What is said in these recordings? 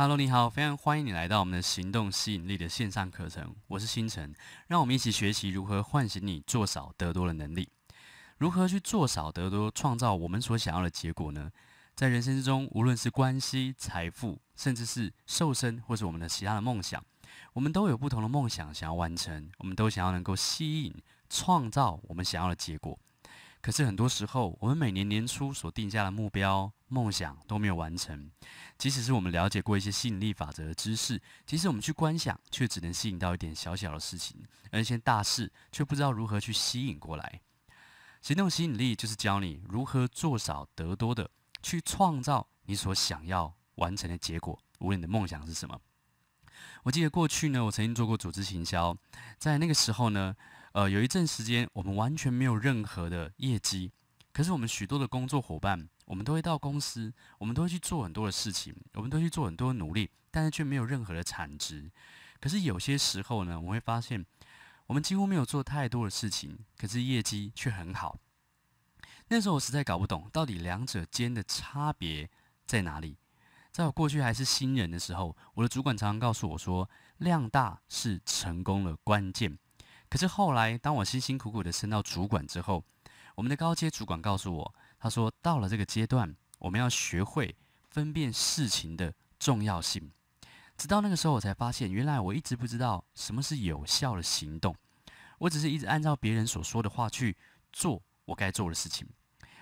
Hello，你好，非常欢迎你来到我们的行动吸引力的线上课程。我是星辰，让我们一起学习如何唤醒你做少得多的能力，如何去做少得多，创造我们所想要的结果呢？在人生之中，无论是关系、财富，甚至是瘦身，或是我们的其他的梦想，我们都有不同的梦想想要完成，我们都想要能够吸引、创造我们想要的结果。可是很多时候，我们每年年初所定下的目标。梦想都没有完成，即使是我们了解过一些吸引力法则的知识，其实我们去观想，却只能吸引到一点小小的事情，而一些大事却不知道如何去吸引过来。行动吸引力就是教你如何做少得多的，去创造你所想要完成的结果。无论你的梦想是什么，我记得过去呢，我曾经做过组织行销，在那个时候呢，呃，有一阵时间我们完全没有任何的业绩。可是我们许多的工作伙伴，我们都会到公司，我们都会去做很多的事情，我们都去做很多努力，但是却没有任何的产值。可是有些时候呢，我会发现，我们几乎没有做太多的事情，可是业绩却很好。那时候我实在搞不懂，到底两者间的差别在哪里？在我过去还是新人的时候，我的主管常常告诉我说，量大是成功的关键。可是后来，当我辛辛苦苦的升到主管之后，我们的高阶主管告诉我，他说：“到了这个阶段，我们要学会分辨事情的重要性。”直到那个时候，我才发现，原来我一直不知道什么是有效的行动。我只是一直按照别人所说的话去做我该做的事情。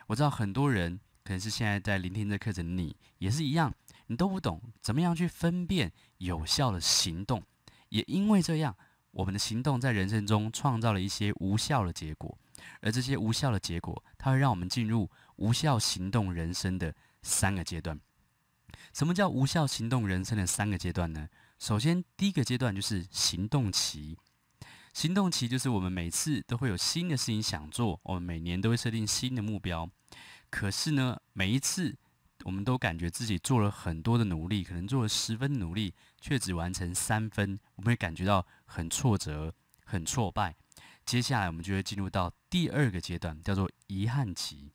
我知道很多人可能是现在在聆听这课程，你也是一样，你都不懂怎么样去分辨有效的行动。也因为这样，我们的行动在人生中创造了一些无效的结果。而这些无效的结果，它会让我们进入无效行动人生的三个阶段。什么叫无效行动人生的三个阶段呢？首先，第一个阶段就是行动期。行动期就是我们每次都会有新的事情想做，我们每年都会设定新的目标。可是呢，每一次我们都感觉自己做了很多的努力，可能做了十分努力，却只完成三分，我们会感觉到很挫折、很挫败。接下来我们就会进入到第二个阶段，叫做遗憾期。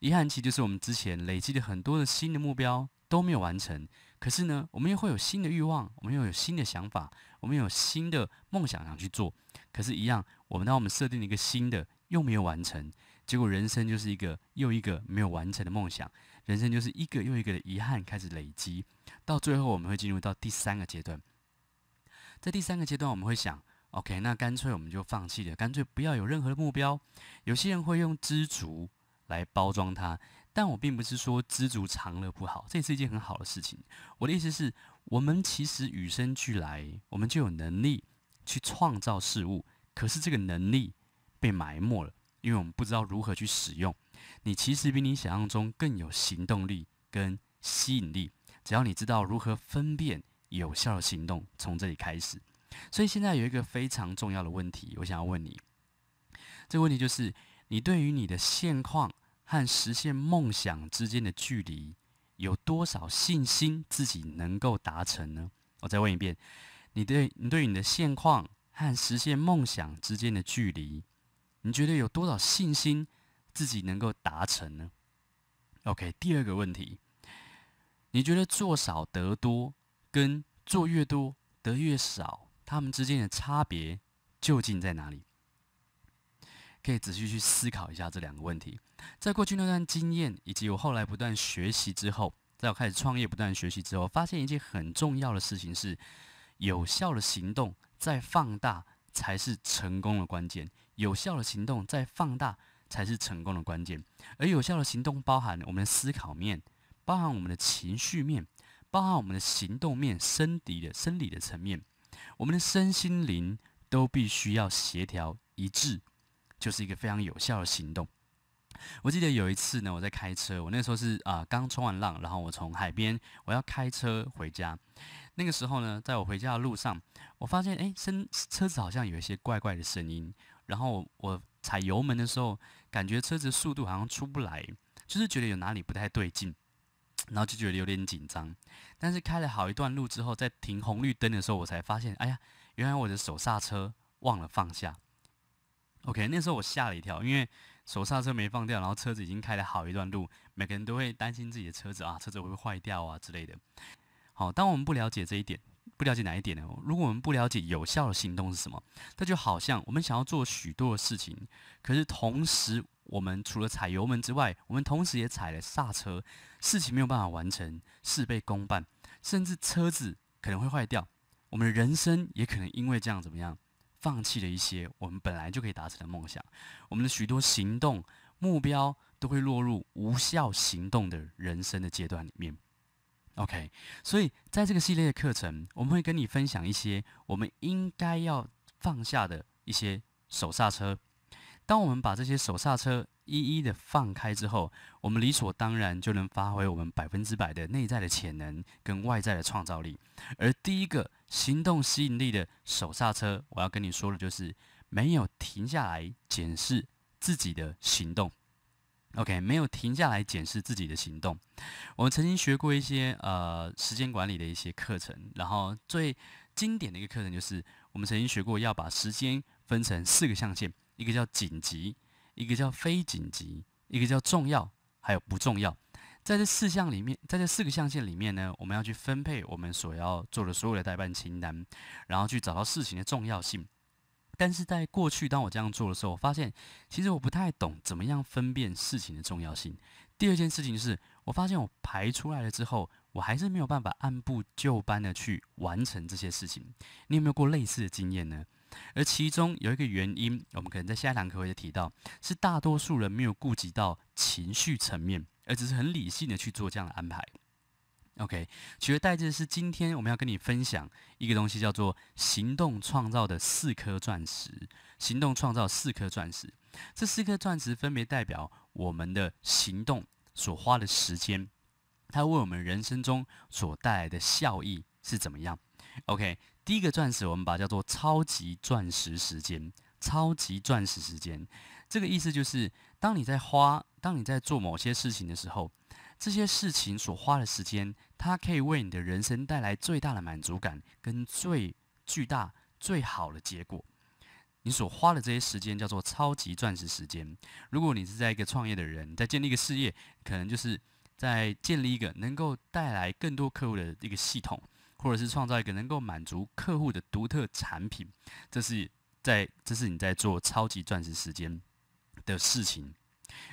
遗憾期就是我们之前累积的很多的新的目标都没有完成，可是呢，我们又会有新的欲望，我们又有新的想法，我们有新的梦想想去做。可是，一样，我们当我们设定了一个新的又没有完成，结果人生就是一个又一个没有完成的梦想，人生就是一个又一个的遗憾开始累积，到最后我们会进入到第三个阶段。在第三个阶段，我们会想。OK，那干脆我们就放弃了，干脆不要有任何的目标。有些人会用知足来包装它，但我并不是说知足常乐不好，这也是一件很好的事情。我的意思是，我们其实与生俱来，我们就有能力去创造事物，可是这个能力被埋没了，因为我们不知道如何去使用。你其实比你想象中更有行动力跟吸引力，只要你知道如何分辨有效的行动，从这里开始。所以现在有一个非常重要的问题，我想要问你。这个问题就是：你对于你的现况和实现梦想之间的距离，有多少信心自己能够达成呢？我再问一遍：你对你对你的现况和实现梦想之间的距离，你觉得有多少信心自己能够达成呢？OK，第二个问题：你觉得做少得多，跟做越多得越少？他们之间的差别究竟在哪里？可以仔细去思考一下这两个问题。在过去那段经验，以及我后来不断学习之后，在我开始创业、不断学习之后，发现一件很重要的事情是：有效的行动在放大才是成功的关键。有效的行动在放大才是成功的关键。而有效的行动包含我们的思考面，包含我们的情绪面，包含我们的行动面、生理的生理的层面。我们的身心灵都必须要协调一致，就是一个非常有效的行动。我记得有一次呢，我在开车，我那时候是啊刚冲完浪，然后我从海边我要开车回家。那个时候呢，在我回家的路上，我发现哎，身车子好像有一些怪怪的声音，然后我踩油门的时候，感觉车子速度好像出不来，就是觉得有哪里不太对劲。然后就觉得有点紧张，但是开了好一段路之后，在停红绿灯的时候，我才发现，哎呀，原来我的手刹车忘了放下。OK，那时候我吓了一跳，因为手刹车没放掉，然后车子已经开了好一段路。每个人都会担心自己的车子啊，车子会不会坏掉啊之类的。好，当我们不了解这一点。不了解哪一点呢？如果我们不了解有效的行动是什么，那就好像我们想要做许多的事情，可是同时我们除了踩油门之外，我们同时也踩了刹车，事情没有办法完成，事倍功半，甚至车子可能会坏掉，我们的人生也可能因为这样怎么样，放弃了一些我们本来就可以达成的梦想，我们的许多行动目标都会落入无效行动的人生的阶段里面。OK，所以在这个系列的课程，我们会跟你分享一些我们应该要放下的一些手刹车。当我们把这些手刹车一一的放开之后，我们理所当然就能发挥我们百分之百的内在的潜能跟外在的创造力。而第一个行动吸引力的手刹车，我要跟你说的就是没有停下来检视自己的行动。OK，没有停下来检视自己的行动。我们曾经学过一些呃时间管理的一些课程，然后最经典的一个课程就是我们曾经学过要把时间分成四个象限，一个叫紧急，一个叫非紧急，一个叫重要，还有不重要。在这四项里面，在这四个象限里面呢，我们要去分配我们所要做的所有的代办清单，然后去找到事情的重要性。但是在过去，当我这样做的时候，我发现其实我不太懂怎么样分辨事情的重要性。第二件事情是，我发现我排出来了之后，我还是没有办法按部就班的去完成这些事情。你有没有过类似的经验呢？而其中有一个原因，我们可能在下一堂课会提到，是大多数人没有顾及到情绪层面，而只是很理性的去做这样的安排。OK，取而代之是今天我们要跟你分享一个东西，叫做行动创造的四颗钻石。行动创造四颗钻石，这四颗钻石分别代表我们的行动所花的时间，它为我们人生中所带来的效益是怎么样？OK，第一个钻石我们把它叫做超级钻石时间。超级钻石时间，这个意思就是当你在花、当你在做某些事情的时候。这些事情所花的时间，它可以为你的人生带来最大的满足感跟最巨大、最好的结果。你所花的这些时间叫做超级钻石时间。如果你是在一个创业的人，在建立一个事业，可能就是在建立一个能够带来更多客户的一个系统，或者是创造一个能够满足客户的独特产品。这是在，这是你在做超级钻石时间的事情。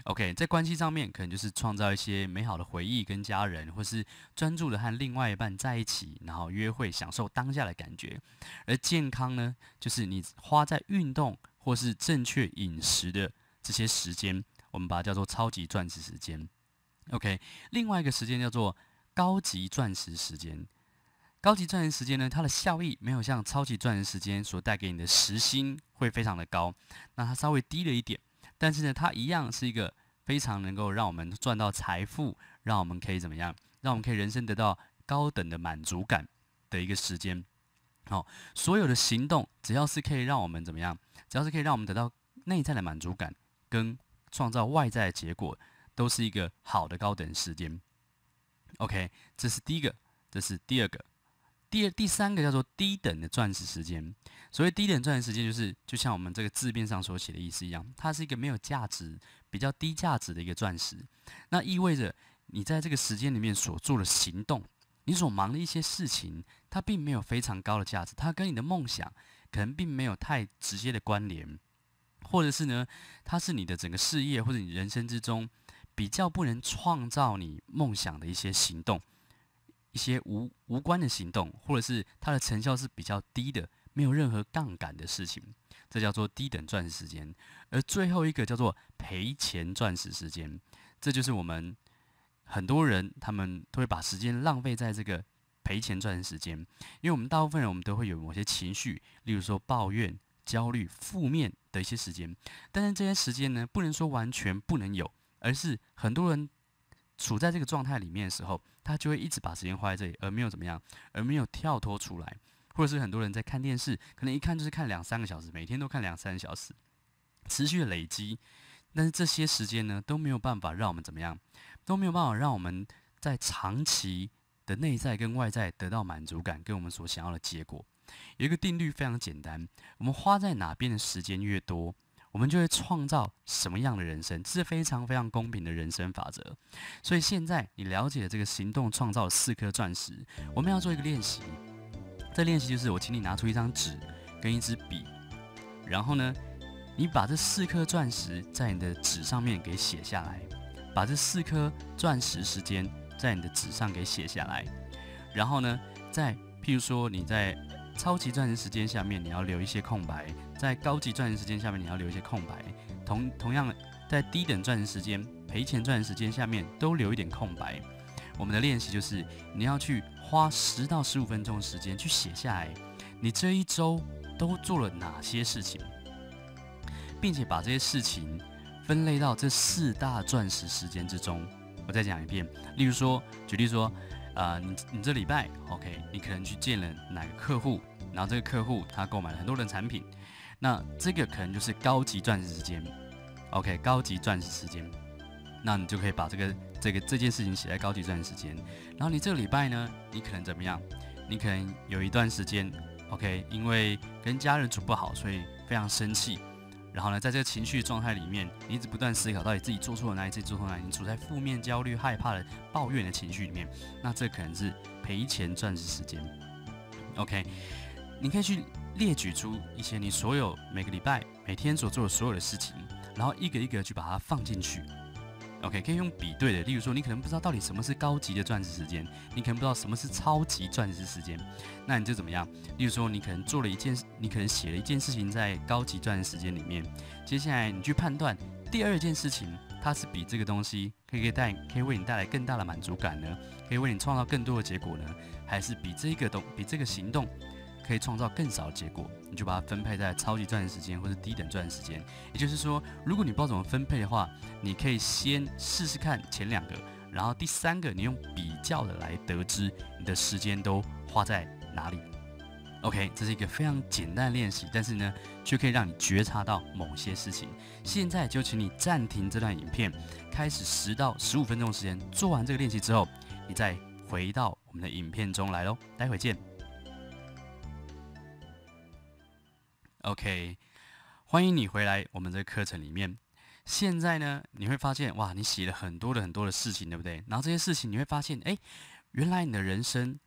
OK，在关系上面可能就是创造一些美好的回忆跟家人，或是专注的和另外一半在一起，然后约会，享受当下的感觉。而健康呢，就是你花在运动或是正确饮食的这些时间，我们把它叫做超级钻石时间。OK，另外一个时间叫做高级钻石时间。高级钻石时间呢，它的效益没有像超级钻石时间所带给你的时薪会非常的高，那它稍微低了一点。但是呢，它一样是一个非常能够让我们赚到财富，让我们可以怎么样，让我们可以人生得到高等的满足感的一个时间。好，所有的行动只要是可以让我们怎么样，只要是可以让我们得到内在的满足感跟创造外在的结果，都是一个好的高等时间。OK，这是第一个，这是第二个。第第三个叫做低等的钻石时间。所谓低等钻石时间，就是就像我们这个字面上所写的意思一样，它是一个没有价值、比较低价值的一个钻石。那意味着你在这个时间里面所做的行动，你所忙的一些事情，它并没有非常高的价值，它跟你的梦想可能并没有太直接的关联，或者是呢，它是你的整个事业或者你人生之中比较不能创造你梦想的一些行动。一些无无关的行动，或者是它的成效是比较低的，没有任何杠杆的事情，这叫做低等钻石时间。而最后一个叫做赔钱钻石时间，这就是我们很多人他们都会把时间浪费在这个赔钱钻石时间。因为我们大部分人我们都会有某些情绪，例如说抱怨、焦虑、负面的一些时间。但是这些时间呢，不能说完全不能有，而是很多人。处在这个状态里面的时候，他就会一直把时间花在这里，而没有怎么样，而没有跳脱出来，或者是很多人在看电视，可能一看就是看两三个小时，每天都看两三个小时，持续累积，但是这些时间呢，都没有办法让我们怎么样，都没有办法让我们在长期的内在跟外在得到满足感，跟我们所想要的结果。有一个定律非常简单，我们花在哪边的时间越多。我们就会创造什么样的人生，这是非常非常公平的人生法则。所以现在你了解这个行动创造四颗钻石，我们要做一个练习。这练习就是我请你拿出一张纸跟一支笔，然后呢，你把这四颗钻石在你的纸上面给写下来，把这四颗钻石时间在你的纸上给写下来，然后呢，在譬如说你在。超级钻石时间下面你要留一些空白，在高级钻石时间下面你要留一些空白，同同样在低等钻石时间、赔钱钻石时间下面都留一点空白。我们的练习就是你要去花十到十五分钟时间去写下来，你这一周都做了哪些事情，并且把这些事情分类到这四大钻石时间之中。我再讲一遍，例如说，举例说。啊，你你这礼拜，OK，你可能去见了哪个客户，然后这个客户他购买了很多的产品，那这个可能就是高级钻石时间，OK，高级钻石时间，那你就可以把这个这个这件事情写在高级钻石时间。然后你这个礼拜呢，你可能怎么样？你可能有一段时间，OK，因为跟家人处不好，所以非常生气。然后呢，在这个情绪状态里面，你一直不断思考到底自己做错了哪一件之后呢？你处在负面、焦虑、害怕的、抱怨的情绪里面，那这可能是赔钱赚时间。OK，你可以去列举出一些你所有每个礼拜、每天所做的所有的事情，然后一个一个去把它放进去。OK，可以用比对的，例如说，你可能不知道到底什么是高级的钻石时间，你可能不知道什么是超级钻石时间，那你就怎么样？例如说，你可能做了一件，你可能写了一件事情在高级钻石时间里面，接下来你去判断第二件事情，它是比这个东西可以带，可以为你带来更大的满足感呢，可以为你创造更多的结果呢，还是比这个东，比这个行动？可以创造更少的结果，你就把它分配在超级赚钱时间或者低等赚钱时间。也就是说，如果你不知道怎么分配的话，你可以先试试看前两个，然后第三个你用比较的来得知你的时间都花在哪里。OK，这是一个非常简单的练习，但是呢，却可以让你觉察到某些事情。现在就请你暂停这段影片，开始十到十五分钟时间，做完这个练习之后，你再回到我们的影片中来喽。待会见。OK，欢迎你回来我们这个课程里面。现在呢，你会发现哇，你写了很多的很多的事情，对不对？然后这些事情你会发现，哎，原来你的人生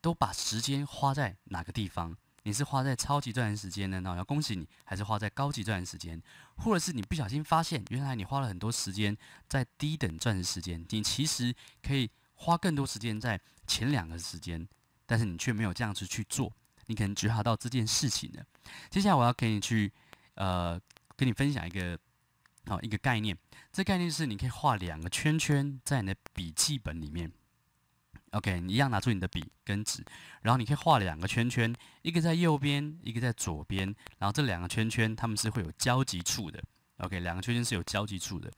都把时间花在哪个地方？你是花在超级钻石时间呢？那我要恭喜你，还是花在高级钻石时间？或者是你不小心发现，原来你花了很多时间在低等钻石时间，你其实可以花更多时间在前两个时间，但是你却没有这样子去做。你可能觉察到这件事情的。接下来我要给你去，呃，跟你分享一个好一个概念。这概念是你可以画两个圈圈在你的笔记本里面。OK，你一样拿出你的笔跟纸，然后你可以画两个圈圈，一个在右边，一个在左边。然后这两个圈圈它们是会有交集处的。OK，两个圈圈是有交集处的。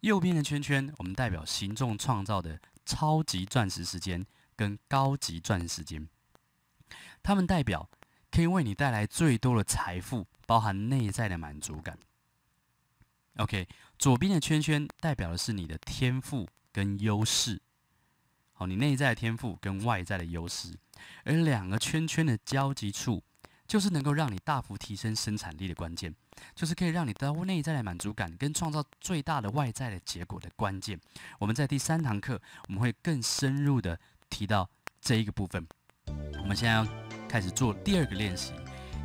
右边的圈圈我们代表行动创造的超级钻石时间跟高级钻石时间。他们代表可以为你带来最多的财富，包含内在的满足感。OK，左边的圈圈代表的是你的天赋跟优势，好，你内在的天赋跟外在的优势，而两个圈圈的交集处，就是能够让你大幅提升生产力的关键，就是可以让你得到内在的满足感跟创造最大的外在的结果的关键。我们在第三堂课我们会更深入的提到这一个部分，我们现在要。开始做第二个练习。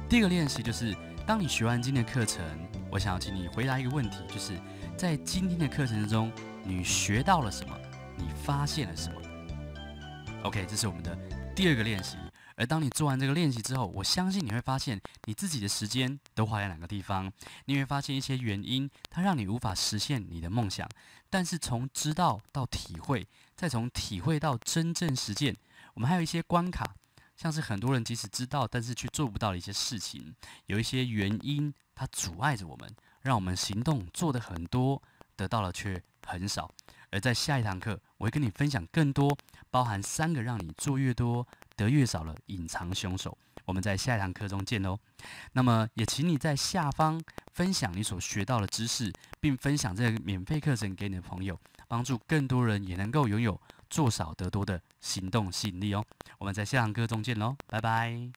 第一个练习就是，当你学完今天的课程，我想要请你回答一个问题，就是在今天的课程中，你学到了什么？你发现了什么？OK，这是我们的第二个练习。而当你做完这个练习之后，我相信你会发现你自己的时间都花在哪个地方，你会发现一些原因，它让你无法实现你的梦想。但是从知道到体会，再从体会到真正实践，我们还有一些关卡。像是很多人即使知道，但是却做不到的一些事情，有一些原因它阻碍着我们，让我们行动做的很多，得到了却很少。而在下一堂课，我会跟你分享更多，包含三个让你做越多得越少的隐藏凶手。我们在下一堂课中见哦。那么也请你在下方分享你所学到的知识，并分享这个免费课程给你的朋友，帮助更多人也能够拥有。做少得多的行动吸引力哦，我们在下堂课中见喽，拜拜。